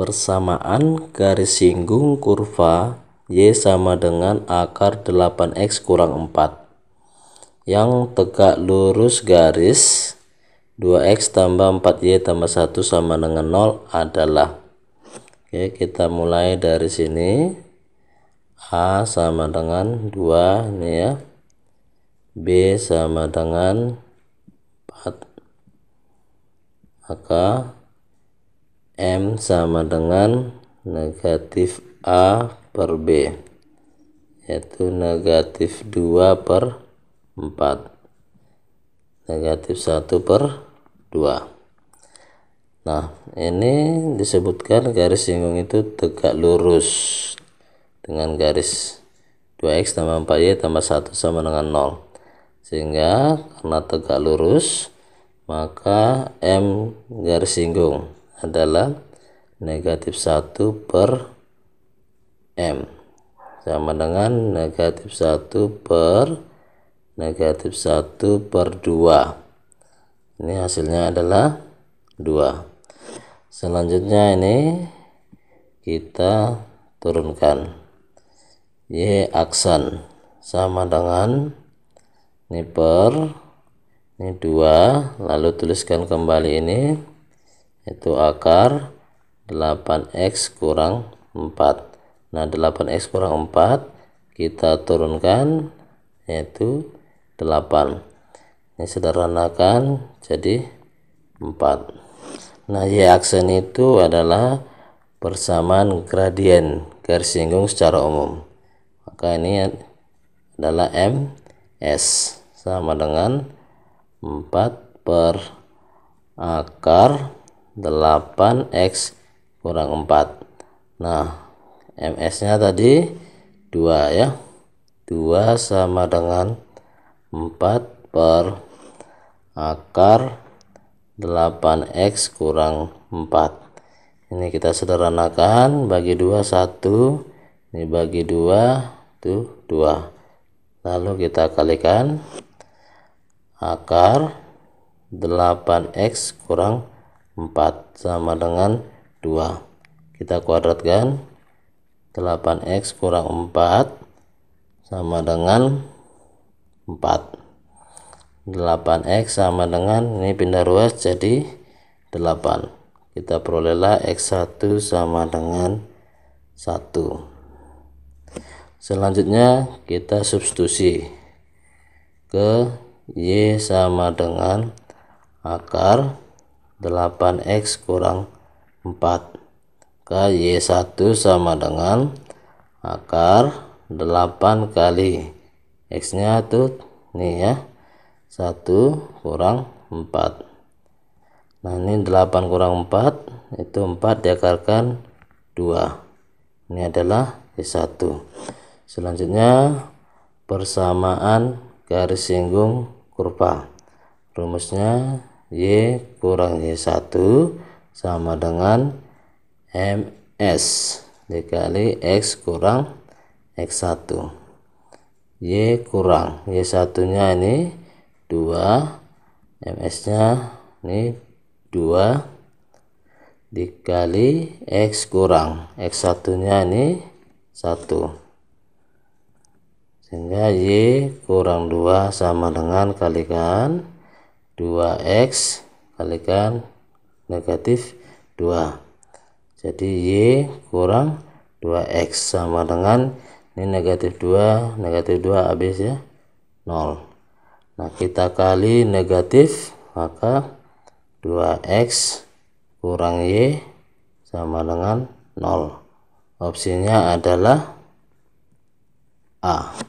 Persamaan garis singgung kurva Y sama dengan akar 8X kurang 4 yang tegak lurus garis 2X tambah 4Y tambah 1 sama dengan 0 adalah Oke kita mulai dari sini A sama dengan 2 ini ya B sama dengan 4 maka M sama dengan negatif A per B yaitu negatif 2 per 4 negatif 1 per 2 nah ini disebutkan garis singgung itu tegak lurus dengan garis 2x tambah 4y tambah 1 sama dengan 0 sehingga karena tegak lurus maka M garis singgung adalah negatif 1 per M sama dengan negatif 1 per negatif 1 per 2 ini hasilnya adalah 2 selanjutnya ini kita turunkan Y aksan sama dengan ini per ini 2 lalu tuliskan kembali ini itu akar 8x kurang 4 nah 8x kurang 4 kita turunkan yaitu 8 ini sederhanakan jadi 4 nah y aksen itu adalah persamaan gradien garis singgung secara umum maka ini adalah m s sama dengan 4 per akar 8x kurang 4 nah ms nya tadi 2 ya 2 sama dengan 4 per akar 8x kurang 4 ini kita sederhanakan bagi 2 1 ini bagi 2 itu 2 lalu kita kalikan akar 8x kurang 4 sama dengan 2 kita kuadratkan 8x kurang 4 sama dengan 4 8x sama dengan ini pindah ruas jadi 8 kita perolehlah x1 sama dengan 1 selanjutnya kita substitusi ke y sama dengan akar 8X kurang 4 maka Y1 sama dengan akar 8 kali X nya tuh nih ya 1 kurang 4 nah ini 8 kurang 4 itu 4 diakarkan 2 ini adalah Y1 selanjutnya persamaan garis singgung kurva rumusnya Y kurang Y1 sama dengan MS dikali X kurang X1 Y kurang Y1 nya ini 2 MS nya ini 2 dikali X kurang X1 nya ini 1 sehingga Y kurang 2 sama dengan kalikan 2x kalikan negatif 2 jadi Y kurang 2X sama dengan ini negatif 2 negatif 2 habis ya 0 nah kita kali negatif maka 2X kurang Y sama dengan 0 opsinya adalah A